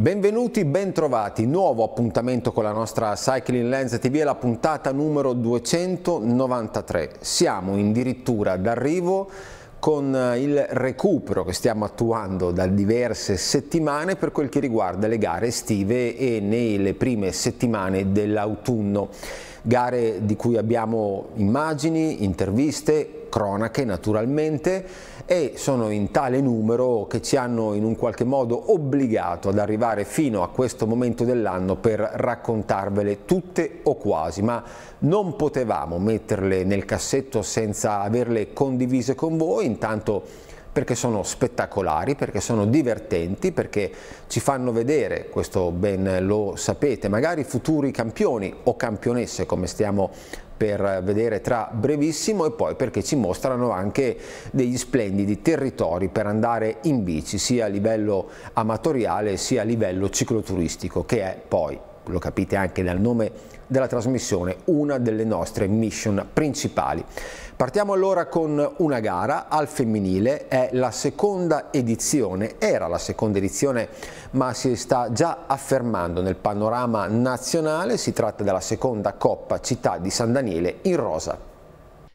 Benvenuti, bentrovati, nuovo appuntamento con la nostra Cycling Lens TV, la puntata numero 293. Siamo addirittura d'arrivo con eh, il recupero che stiamo attuando da diverse settimane per quel che riguarda le gare estive e nelle prime settimane dell'autunno. Gare di cui abbiamo immagini, interviste, cronache naturalmente e sono in tale numero che ci hanno in un qualche modo obbligato ad arrivare fino a questo momento dell'anno per raccontarvele tutte o quasi, ma non potevamo metterle nel cassetto senza averle condivise con voi, intanto perché sono spettacolari, perché sono divertenti, perché ci fanno vedere, questo ben lo sapete, magari futuri campioni o campionesse come stiamo per vedere tra brevissimo e poi perché ci mostrano anche degli splendidi territori per andare in bici sia a livello amatoriale sia a livello cicloturistico che è poi, lo capite anche dal nome della trasmissione, una delle nostre mission principali. Partiamo allora con una gara al femminile, è la seconda edizione, era la seconda edizione ma si sta già affermando nel panorama nazionale, si tratta della seconda Coppa Città di San Daniele in rosa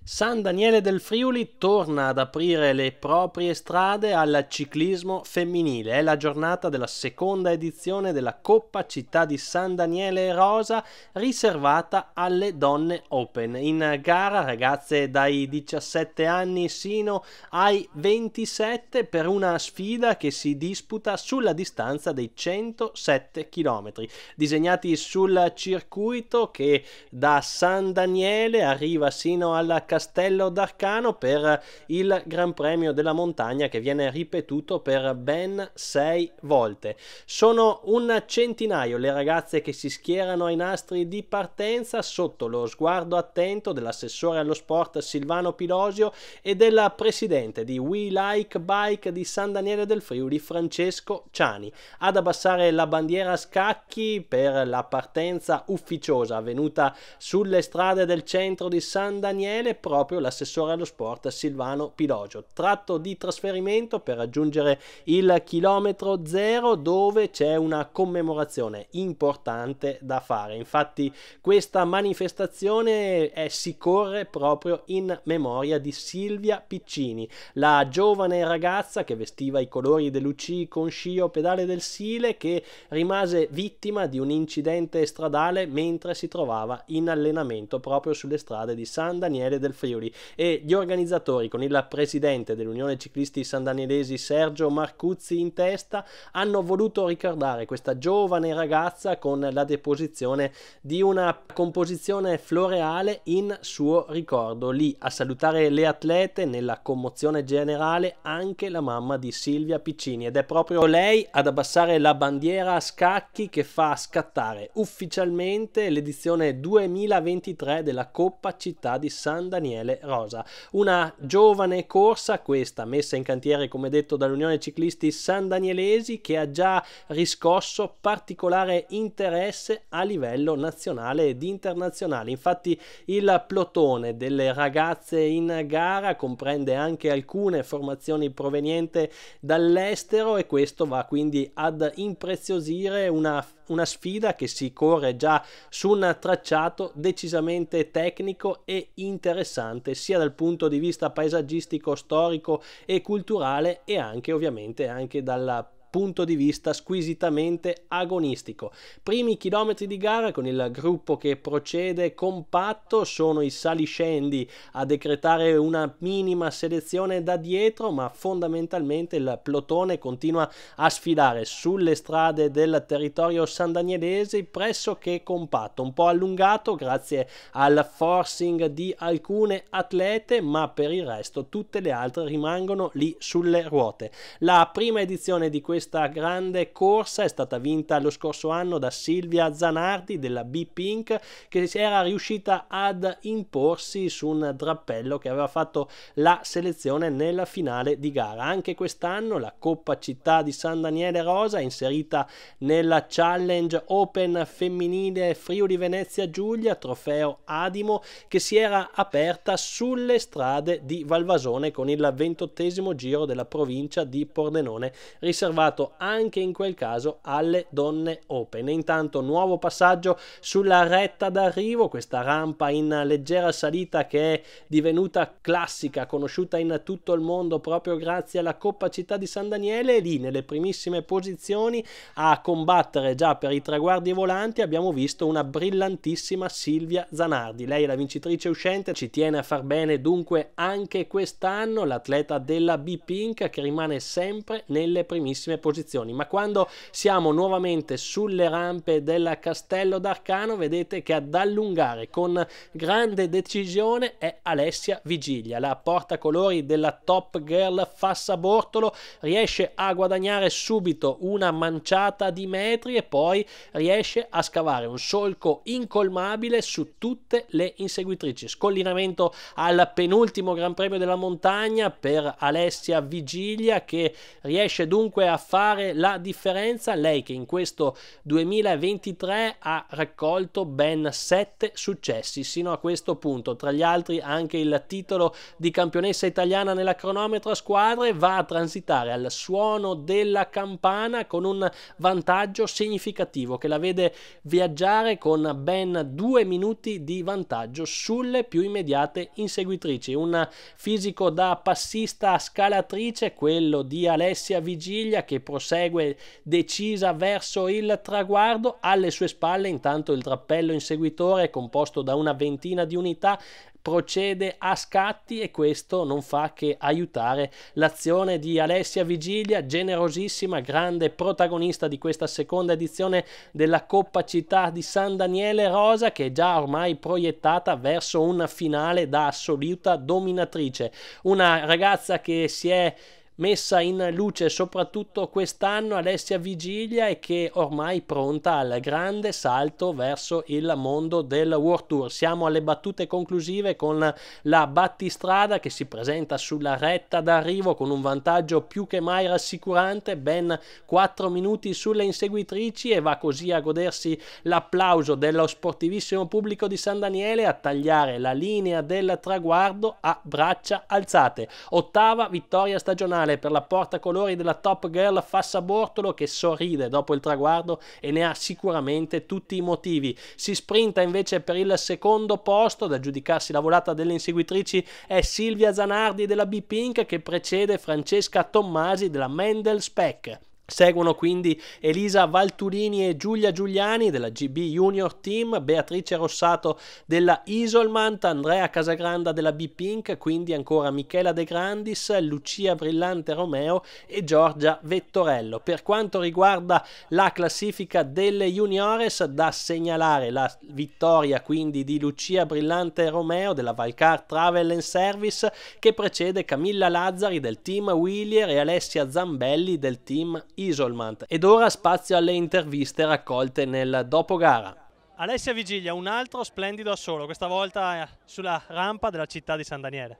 San Daniele del Friuli torna ad aprire le proprie strade al ciclismo femminile. È la giornata della seconda edizione della Coppa Città di San Daniele Rosa riservata alle donne open. In gara ragazze dai 17 anni sino ai 27 per una sfida che si disputa sulla distanza dei 107 km. Disegnati sul circuito che da San Daniele arriva sino alla Castellana Castello d'Arcano per il Gran Premio della Montagna che viene ripetuto per ben sei volte. Sono un centinaio le ragazze che si schierano ai nastri di partenza sotto lo sguardo attento dell'assessore allo sport Silvano Pilosio e del presidente di We Like Bike di San Daniele del Friuli Francesco Ciani. Ad abbassare la bandiera a scacchi per la partenza ufficiosa avvenuta sulle strade del centro di San Daniele proprio l'assessore allo sport Silvano Pilogio. Tratto di trasferimento per raggiungere il chilometro zero dove c'è una commemorazione importante da fare. Infatti questa manifestazione è, si corre proprio in memoria di Silvia Piccini, la giovane ragazza che vestiva i colori dell'UC con scio pedale del Sile che rimase vittima di un incidente stradale mentre si trovava in allenamento proprio sulle strade di San Daniele del Friuli e gli organizzatori con il presidente dell'Unione Ciclisti San Danielesi Sergio Marcuzzi in testa hanno voluto ricordare questa giovane ragazza con la deposizione di una composizione floreale in suo ricordo. Lì a salutare le atlete nella commozione generale anche la mamma di Silvia Piccini ed è proprio lei ad abbassare la bandiera a scacchi che fa scattare ufficialmente l'edizione 2023 della Coppa Città di San Daniele Daniele Rosa. Una giovane corsa, questa messa in cantiere come detto dall'Unione Ciclisti San Danielesi, che ha già riscosso particolare interesse a livello nazionale ed internazionale. Infatti il plotone delle ragazze in gara comprende anche alcune formazioni provenienti dall'estero e questo va quindi ad impreziosire una una sfida che si corre già su un tracciato decisamente tecnico e interessante sia dal punto di vista paesaggistico, storico e culturale e anche ovviamente anche dal punto di vista squisitamente agonistico. Primi chilometri di gara con il gruppo che procede compatto sono i saliscendi a decretare una minima selezione da dietro, ma fondamentalmente il plotone continua a sfidare sulle strade del territorio sandanielese pressoché compatto, un po' allungato grazie al forcing di alcune atlete, ma per il resto tutte le altre rimangono lì sulle ruote. La prima edizione di questo questa grande corsa è stata vinta lo scorso anno da Silvia Zanardi della B-Pink che era riuscita ad imporsi su un drappello che aveva fatto la selezione nella finale di gara. Anche quest'anno la Coppa Città di San Daniele Rosa è inserita nella Challenge Open femminile Friuli Venezia Giulia, trofeo Adimo, che si era aperta sulle strade di Valvasone con il ventottesimo giro della provincia di Pordenone riservato dedicato anche in quel caso alle donne open. E intanto nuovo passaggio sulla retta d'arrivo, questa rampa in leggera salita che è divenuta classica, conosciuta in tutto il mondo proprio grazie alla Coppa Città di San Daniele, e lì nelle primissime posizioni a combattere già per i traguardi volanti abbiamo visto una brillantissima Silvia Zanardi. Lei è la vincitrice uscente, ci tiene a far bene dunque anche quest'anno l'atleta della B-Pink che rimane sempre nelle primissime posizioni posizioni, ma quando siamo nuovamente sulle rampe del castello d'Arcano vedete che ad allungare con grande decisione è Alessia Vigilia, la portacolori della Top Girl Fassa Bortolo. riesce a guadagnare subito una manciata di metri e poi riesce a scavare un solco incolmabile su tutte le inseguitrici. Scollinamento al penultimo Gran Premio della Montagna per Alessia Vigilia che riesce dunque a fare la differenza. Lei che in questo 2023 ha raccolto ben sette successi sino a questo punto. Tra gli altri anche il titolo di campionessa italiana nella cronometro a squadre va a transitare al suono della campana con un vantaggio significativo che la vede viaggiare con ben due minuti di vantaggio sulle più immediate inseguitrici. Un fisico da passista a scalatrice, quello di Alessia Vigilia che che prosegue decisa verso il traguardo, alle sue spalle intanto il drappello inseguitore composto da una ventina di unità procede a scatti e questo non fa che aiutare l'azione di Alessia Vigilia, generosissima, grande protagonista di questa seconda edizione della Coppa Città di San Daniele Rosa che è già ormai proiettata verso una finale da assoluta dominatrice. Una ragazza che si è messa in luce soprattutto quest'anno Alessia Vigilia e che ormai pronta al grande salto verso il mondo del World Tour. Siamo alle battute conclusive con la battistrada che si presenta sulla retta d'arrivo con un vantaggio più che mai rassicurante, ben 4 minuti sulle inseguitrici e va così a godersi l'applauso dello sportivissimo pubblico di San Daniele a tagliare la linea del traguardo a braccia alzate. Ottava vittoria stagionale finale per la porta colori della Top Girl Fassabortolo che sorride dopo il traguardo e ne ha sicuramente tutti i motivi. Si sprinta invece per il secondo posto, da giudicarsi la volata delle inseguitrici è Silvia Zanardi della B-Pink che precede Francesca Tommasi della Mendel Spec. Seguono quindi Elisa Valturini e Giulia Giuliani della GB Junior Team, Beatrice Rossato della Isolmant, Andrea Casagranda della B-Pink, quindi ancora Michela De Grandis, Lucia Brillante Romeo e Giorgia Vettorello. Per quanto riguarda la classifica delle juniores, da segnalare la vittoria quindi di Lucia Brillante Romeo della Valcar Travel and Service che precede Camilla Lazzari del team Willier e Alessia Zambelli del team Isolmant ed ora spazio alle interviste raccolte nel dopogara. Alessia Vigilia, un altro splendido assolo, questa volta eh, sulla rampa della città di San Daniele.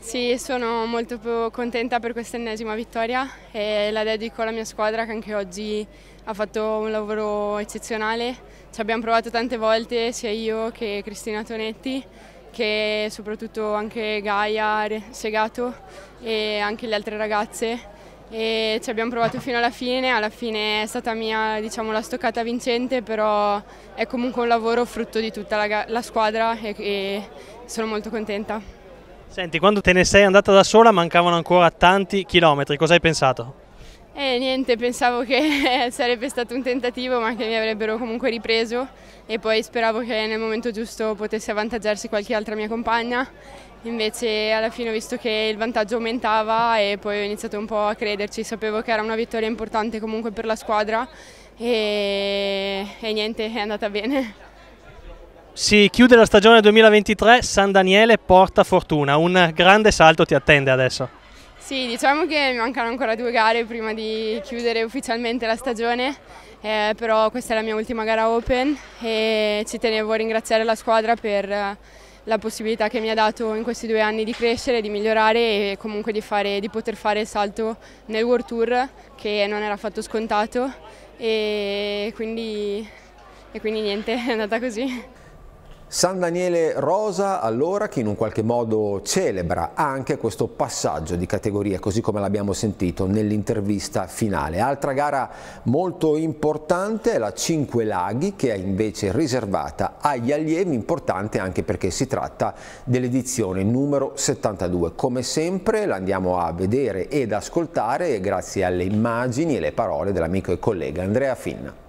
Sì, sono molto contenta per questa ennesima vittoria e la dedico alla mia squadra che anche oggi ha fatto un lavoro eccezionale. Ci abbiamo provato tante volte, sia io che Cristina Tonetti, che soprattutto anche Gaia, Segato e anche le altre ragazze e ci abbiamo provato fino alla fine, alla fine è stata mia diciamo, la stoccata vincente, però è comunque un lavoro frutto di tutta la, la squadra e, e sono molto contenta. Senti, quando te ne sei andata da sola mancavano ancora tanti chilometri, cosa hai pensato? E eh, niente, pensavo che sarebbe stato un tentativo ma che mi avrebbero comunque ripreso e poi speravo che nel momento giusto potesse avvantaggiarsi qualche altra mia compagna. Invece alla fine ho visto che il vantaggio aumentava e poi ho iniziato un po' a crederci, sapevo che era una vittoria importante comunque per la squadra e, e niente, è andata bene. Si chiude la stagione 2023, San Daniele porta fortuna, un grande salto ti attende adesso. Sì, diciamo che mancano ancora due gare prima di chiudere ufficialmente la stagione, eh, però questa è la mia ultima gara open e ci tenevo a ringraziare la squadra per eh, la possibilità che mi ha dato in questi due anni di crescere, di migliorare e comunque di, fare, di poter fare il salto nel World Tour che non era affatto scontato e quindi, e quindi niente, è andata così. San Daniele Rosa, allora, che in un qualche modo celebra anche questo passaggio di categoria, così come l'abbiamo sentito nell'intervista finale. Altra gara molto importante è la Cinque Laghi, che è invece riservata agli allievi, importante anche perché si tratta dell'edizione numero 72. Come sempre l'andiamo a vedere ed ascoltare grazie alle immagini e le parole dell'amico e collega Andrea Finna.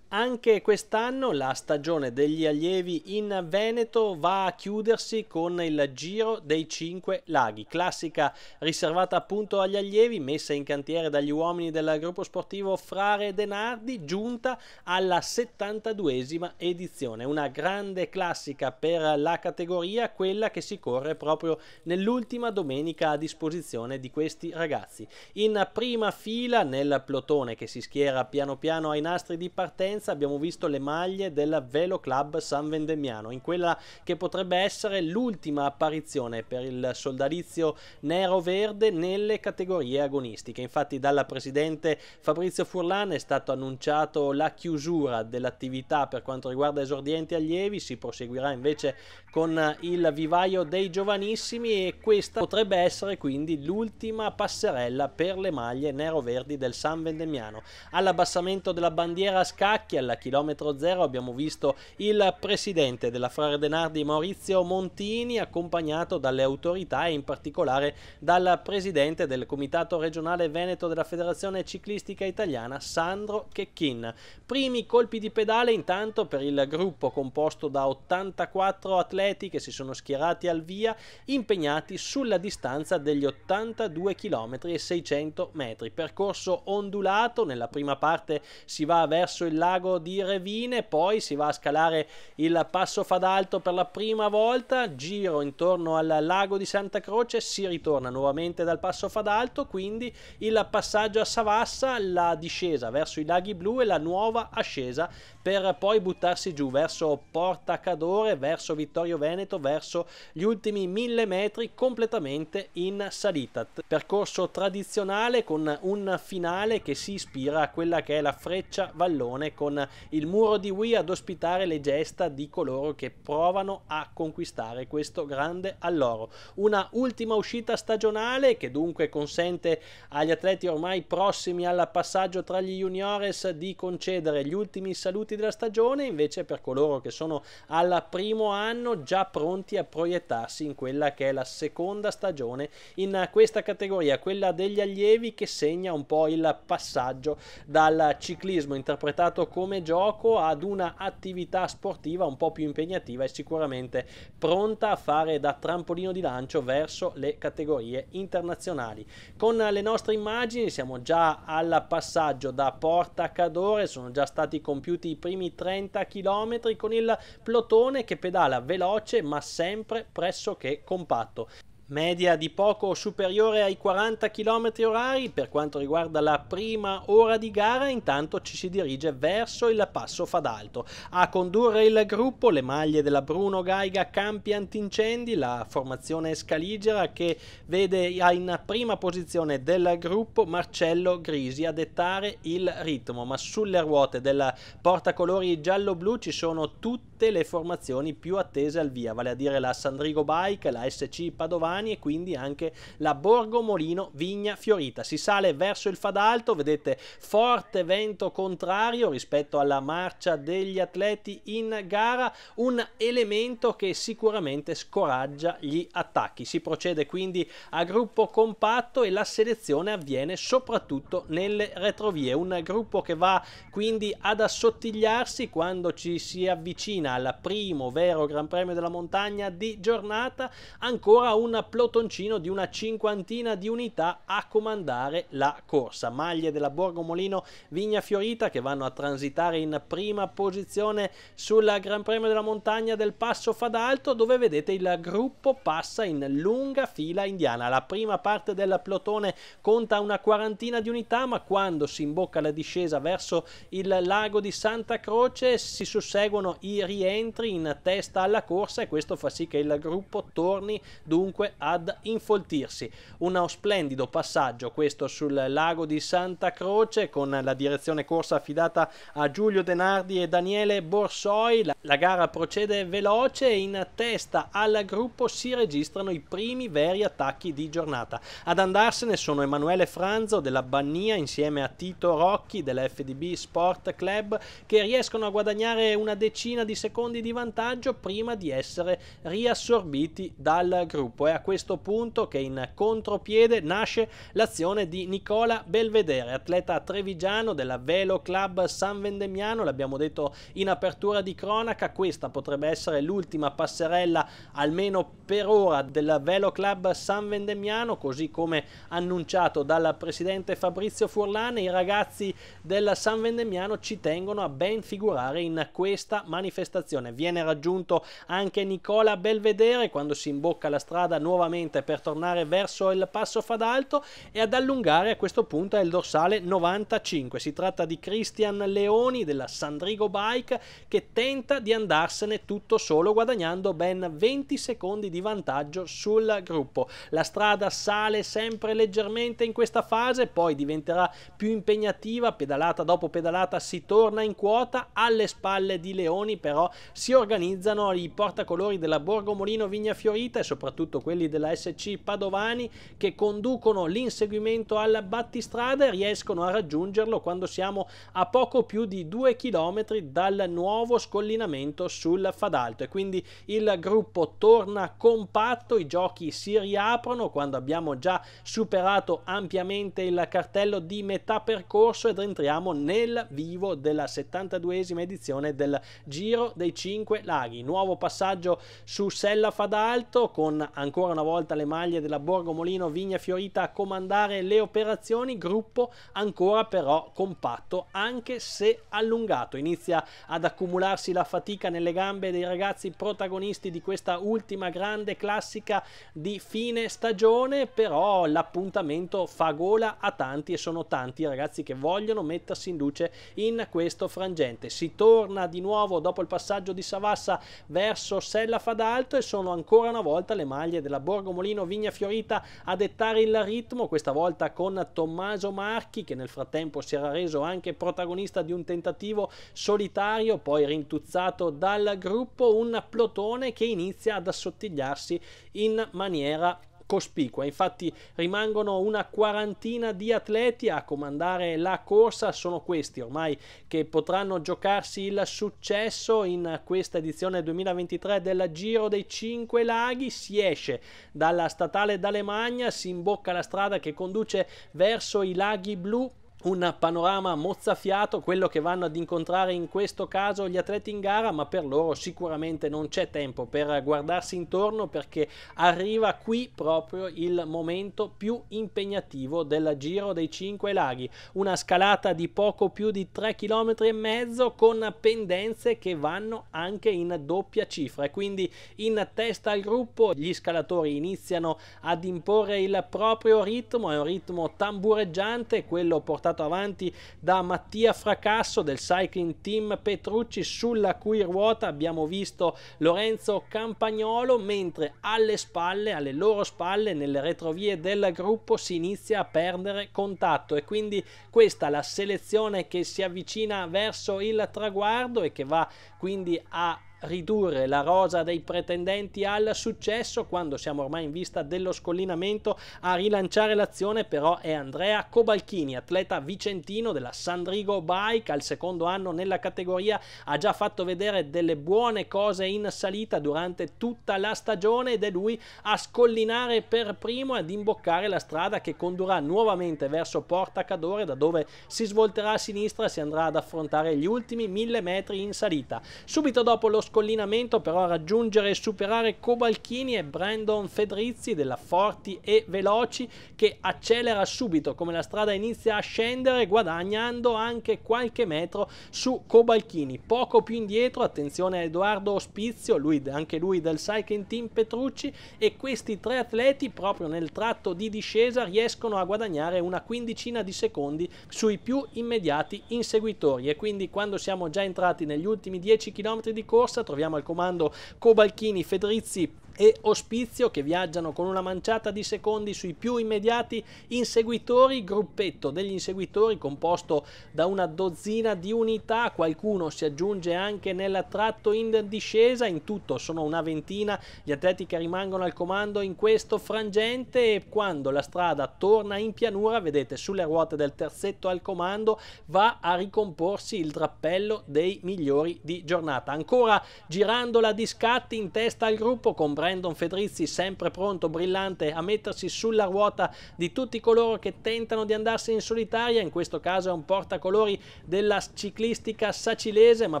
Anche quest'anno la stagione degli allievi in Veneto va a chiudersi con il Giro dei Cinque Laghi, classica riservata appunto agli allievi, messa in cantiere dagli uomini del gruppo sportivo Frare Denardi, giunta alla 72esima edizione. Una grande classica per la categoria, quella che si corre proprio nell'ultima domenica a disposizione di questi ragazzi. In prima fila nel plotone che si schiera piano piano ai nastri di partenza, partenza abbiamo visto le maglie del Velo Club San Vendemiano, in quella che potrebbe essere l'ultima apparizione per il soldalizio nero-verde nelle categorie agonistiche. Infatti dalla presidente Fabrizio Furlan è stato annunciato la chiusura dell'attività per quanto riguarda esordienti allievi, si proseguirà invece con il vivaio dei giovanissimi e questa potrebbe essere quindi l'ultima passerella per le maglie nero-verdi del San Vendemiano. All'abbassamento della bandiera a scacchi attacchi al chilometro zero abbiamo visto il presidente della Fradenardi Maurizio Montini accompagnato dalle autorità e in particolare dal presidente del comitato regionale Veneto della Federazione Ciclistica Italiana Sandro Checchin. Primi colpi di pedale intanto per il gruppo composto da 84 atleti che si sono schierati al via impegnati sulla distanza degli 82 km e 600 metri. Percorso ondulato, nella prima parte si va verso il lago lago di Revine, poi si va a scalare il passo Fadalto per la prima volta, giro intorno al lago di Santa Croce, si ritorna nuovamente dal passo Fadalto, quindi il passaggio a Savassa, la discesa verso i laghi blu e la nuova ascesa per poi buttarsi giù verso Porta Cadore, verso Vittorio Veneto, verso gli ultimi mille metri completamente in salita. Percorso tradizionale con un finale che si ispira a quella che è la freccia vallone con il muro di Wii ad ospitare le gesta di coloro che provano a conquistare questo grande alloro. Una ultima uscita stagionale che dunque consente agli atleti ormai prossimi al passaggio tra gli juniores di concedere gli ultimi saluti della stagione, invece per coloro che sono al primo anno già pronti a proiettarsi in quella che è la seconda stagione in questa categoria, quella degli allievi che segna un po' il passaggio dal ciclismo interpretato come gioco ad una attività sportiva un po' più impegnativa e sicuramente pronta a fare da trampolino di lancio verso le categorie internazionali. Con le nostre immagini siamo già al passaggio da Porta Cadore, sono già stati compiuti i primi primi 30 km con il plotone che pedala veloce ma sempre pressoché compatto media di poco superiore ai 40 km orari per quanto riguarda la prima ora di gara intanto ci si dirige verso il passo Fadalto a condurre il gruppo le maglie della Bruno Gaiga Campi Antincendi la formazione scaligera che vede in prima posizione del gruppo Marcello Grisi a dettare il ritmo ma sulle ruote del portacolori giallo-blu ci sono tutte le formazioni più attese al via vale a dire la Sandrigo Bike la SC Padovani Romani e quindi anche la Borgo Molino Vigna Fiorita. Si sale verso il Fadalto, vedete forte vento contrario rispetto alla marcia degli atleti in gara, un elemento che sicuramente scoraggia gli attacchi. Si procede quindi a gruppo compatto e la selezione avviene soprattutto nelle retrovie, un gruppo che va quindi ad assottigliarsi quando ci si avvicina al primo vero Gran Premio della Montagna di giornata, ancora un plotoncino di una cinquantina di unità a comandare la corsa. Maglie della Borgomolino Vigna Fiorita che vanno a transitare in prima posizione sul Gran Premio della Montagna del Passo Fadalto dove vedete il gruppo passa in lunga fila indiana. La prima parte del plotone conta una quarantina di unità ma quando si imbocca la discesa verso il lago di Santa Croce si susseguono i rientri in testa alla corsa e questo fa sì che il gruppo torni dunque ad infoltirsi. Uno splendido passaggio questo sul lago di Santa Croce con la direzione corsa affidata a Giulio Denardi e Daniele Borsoi. La, la gara procede veloce e in testa al gruppo si registrano i primi veri attacchi di giornata. Ad andarsene sono Emanuele Franzo della Bannia insieme a Tito Rocchi della FDB Sport Club che riescono a guadagnare una decina di secondi di vantaggio prima di essere riassorbiti dal gruppo. E a questo punto che in contropiede nasce l'azione di Nicola Belvedere, atleta trevigiano della Velo Club San Vendemiano, l'abbiamo detto in apertura di cronaca, questa potrebbe essere l'ultima passerella almeno per ora della Velo Club San Vendemiano, così come annunciato dal presidente Fabrizio Furlane, i ragazzi della San Vendemiano ci tengono a ben figurare in questa manifestazione. Viene raggiunto anche Nicola Belvedere quando si imbocca la strada nuovamente per tornare verso il passo fadalto e ad allungare a questo punto è il dorsale 95. Si tratta di Christian Leoni della Sandrigo Bike che tenta di andarsene tutto solo guadagnando ben 20 secondi di vantaggio sul gruppo. La strada sale sempre leggermente in questa fase, poi diventerà più impegnativa, pedalata dopo pedalata si torna in quota, alle spalle di Leoni però si organizzano i portacolori della Borgomolino Vigna Fiorita e soprattutto quelli quelli della SC Padovani che conducono l'inseguimento al battistrada e riescono a raggiungerlo quando siamo a poco più di 2 km dal nuovo scollinamento sul Fadalto e quindi il gruppo torna compatto, i giochi si riaprono quando abbiamo già superato ampiamente il cartello di metà percorso ed entriamo nel vivo della 72esima edizione del Giro dei Cinque Laghi. Nuovo passaggio su Sella Fadalto con ancora ancora una volta le maglie della Borgo Molino Vigna Fiorita a comandare le operazioni, gruppo ancora però compatto anche se allungato. Inizia ad accumularsi la fatica nelle gambe dei ragazzi protagonisti di questa ultima grande classica di fine stagione, però l'appuntamento fa gola a tanti e sono tanti i ragazzi che vogliono mettersi in luce in questo frangente. Si torna di nuovo dopo il passaggio di Savassa verso Sella Fadalto e sono ancora una volta le maglie della della Borgomolino Vigna Fiorita a dettare il ritmo, questa volta con Tommaso Marchi che nel frattempo si era reso anche protagonista di un tentativo solitario, poi rintuzzato dal gruppo, un plotone che inizia ad assottigliarsi in maniera cospicua. Infatti rimangono una quarantina di atleti a comandare la corsa, sono questi ormai che potranno giocarsi il successo in questa edizione 2023 del Giro dei Cinque Laghi. Si esce dalla statale d'Alemagna, si imbocca la strada che conduce verso i laghi blu un panorama mozzafiato quello che vanno ad incontrare in questo caso gli atleti in gara ma per loro sicuramente non c'è tempo per guardarsi intorno perché arriva qui proprio il momento più impegnativo del giro dei cinque laghi una scalata di poco più di 3 km e mezzo con pendenze che vanno anche in doppia cifra e quindi in testa al gruppo gli scalatori iniziano ad imporre il proprio ritmo è un ritmo tambureggiante quello portato portato avanti da Mattia Fracasso del Cycling Team Petrucci sulla cui ruota abbiamo visto Lorenzo Campagnolo mentre alle spalle, alle loro spalle, nelle retrovie del gruppo si inizia a perdere contatto e quindi questa la selezione che si avvicina verso il traguardo e che va quindi a ridurre la rosa dei pretendenti al successo quando siamo ormai in vista dello scollinamento a rilanciare l'azione però è Andrea Cobalchini atleta vicentino della Sandrigo Bike al secondo anno nella categoria ha già fatto vedere delle buone cose in salita durante tutta la stagione ed è lui a scollinare per primo e ad imboccare la strada che condurrà nuovamente verso Porta Cadore da dove si svolterà a sinistra e si andrà ad affrontare gli ultimi mille metri in salita subito dopo lo scollinamento però a raggiungere e superare Cobalchini e Brandon Fedrizzi della Forti e Veloci che accelera subito come la strada inizia a scendere guadagnando anche qualche metro su Cobalchini. Poco più indietro, attenzione a Edoardo Ospizio, lui, anche lui del Cycling Team Petrucci e questi tre atleti proprio nel tratto di discesa riescono a guadagnare una quindicina di secondi sui più immediati inseguitori e quindi quando siamo già entrati negli ultimi 10 km di corsa Troviamo al comando Cobalchini, Fedrizzi, e Ospizio che viaggiano con una manciata di secondi sui più immediati inseguitori, gruppetto degli inseguitori composto da una dozzina di unità, qualcuno si aggiunge anche nel tratto in discesa, in tutto sono una ventina gli atleti che rimangono al comando in questo frangente e quando la strada torna in pianura, vedete sulle ruote del terzetto al comando, va a ricomporsi il drappello dei migliori di giornata. Ancora girandola di scatti in testa al gruppo con Brad Brandon Fedrizzi sempre pronto, brillante a mettersi sulla ruota di tutti coloro che tentano di andarsi in solitaria, in questo caso è un portacolori della ciclistica sacilese, ma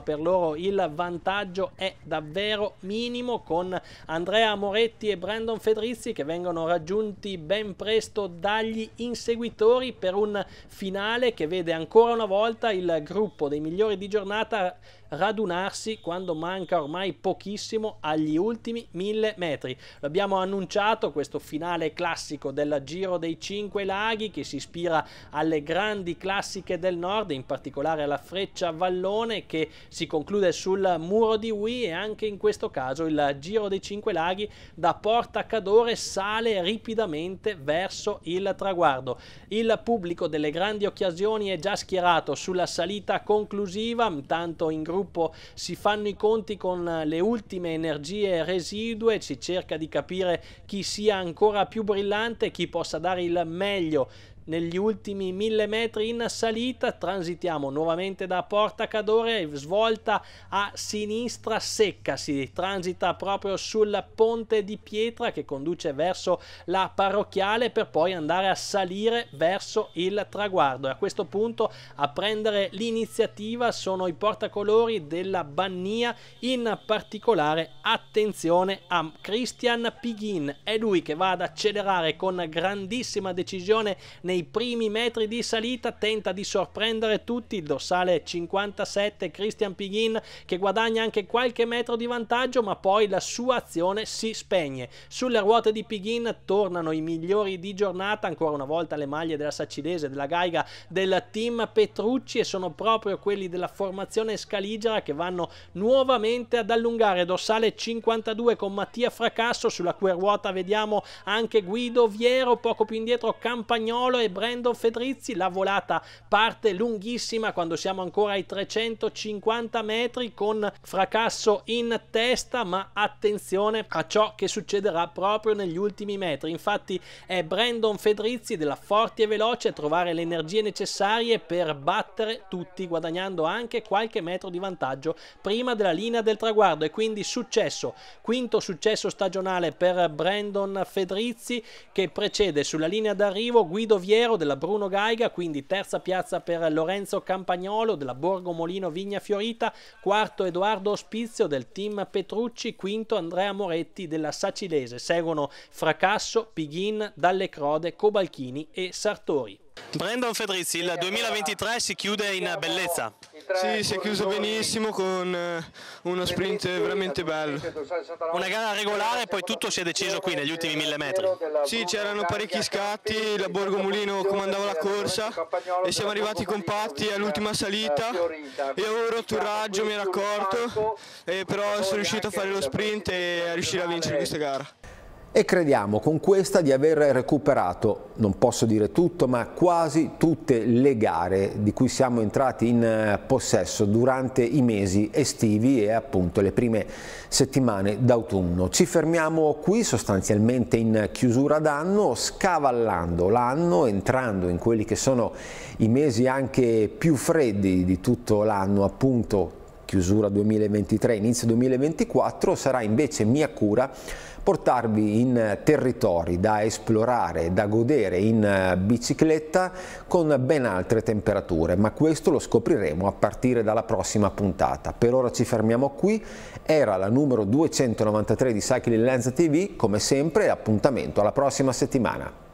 per loro il vantaggio è davvero minimo con Andrea Moretti e Brandon Fedrizzi che vengono raggiunti ben presto dagli inseguitori per un finale che vede ancora una volta il gruppo dei migliori di giornata radunarsi quando manca ormai pochissimo agli ultimi mille metri. L'abbiamo annunciato, questo finale classico del Giro dei Cinque Laghi che si ispira alle grandi classiche del nord, in particolare alla Freccia Vallone che si conclude sul Muro di Wii e anche in questo caso il Giro dei Cinque Laghi da Porta Cadore sale ripidamente verso il traguardo. Il pubblico delle grandi occasioni è già schierato sulla salita conclusiva, tanto in gruppo gruppo si fanno i conti con eh, le ultime energie residue, si cerca di capire chi sia ancora più brillante, chi possa dare il meglio negli ultimi mille metri in salita transitiamo nuovamente da Porta Cadore, svolta a sinistra secca, si transita proprio sul ponte di pietra che conduce verso la parrocchiale per poi andare a salire verso il traguardo e a questo punto a prendere l'iniziativa sono i portacolori della Bannia, in particolare attenzione a Christian Pighin, è lui che va ad accelerare con grandissima decisione nei nei primi metri di salita tenta di sorprendere tutti il dorsale 57 Christian Pighin che guadagna anche qualche metro di vantaggio ma poi la sua azione si spegne. Sulle ruote di Pighin tornano i migliori di giornata, ancora una volta le maglie della Saccidese, della Gaiga, del team Petrucci e sono proprio quelli della formazione scaligera che vanno nuovamente ad allungare dorsale 52 con Mattia Fracasso sulla cui ruota vediamo anche Guido Viero, poco più indietro Campagnolo e totale Brandon Fedrizzi, la volata parte lunghissima quando siamo ancora ai 350 metri con fracasso in testa, ma attenzione a ciò che succederà proprio negli ultimi metri. Infatti è Brandon Fedrizzi della Forti e Veloce a trovare le energie necessarie per battere tutti, guadagnando anche qualche metro di vantaggio prima della linea del traguardo e quindi successo, quinto successo stagionale per Brandon Fedrizzi che precede sulla linea d'arrivo Guido Vieri Piero della Bruno Gaiga, quindi terza piazza per Lorenzo Campagnolo della Borgo Molino Vigna Fiorita, quarto Edoardo Ospizio del team Petrucci, quinto Andrea Moretti della Sacilese. Seguono Fracasso, Pighin, Dalle Crode, Cobalchini e Sartori. Brandon Fedrizzi, il 2023 si chiude in bellezza. Sì, si è chiuso benissimo con eh, uno sprint veramente bello. Una gara regolare e poi tutto si è deciso qui negli ultimi mille metri. Sì, c'erano parecchi scatti, la Borgo Mulino comandava la corsa e siamo arrivati compatti all'ultima salita. Io avevo rotto il raggio, mi ero accorto, però sono riuscito a fare lo sprint e a riuscire a vincere questa gara e crediamo con questa di aver recuperato, non posso dire tutto, ma quasi tutte le gare di cui siamo entrati in eh, possesso durante i mesi estivi e appunto le prime settimane d'autunno. Ci fermiamo qui sostanzialmente in chiusura d'anno, scavallando l'anno, entrando in quelli che sono i mesi anche più freddi di tutto l'anno, appunto chiusura 2023, inizio 2024, sarà invece mia cura portarvi in territori da esplorare, da godere in eh, bicicletta con ben altre temperature, ma questo lo scopriremo a partire dalla prossima puntata. Per ora ci fermiamo qui, era la numero 293 di Cycling Lens TV, come sempre appuntamento alla prossima settimana.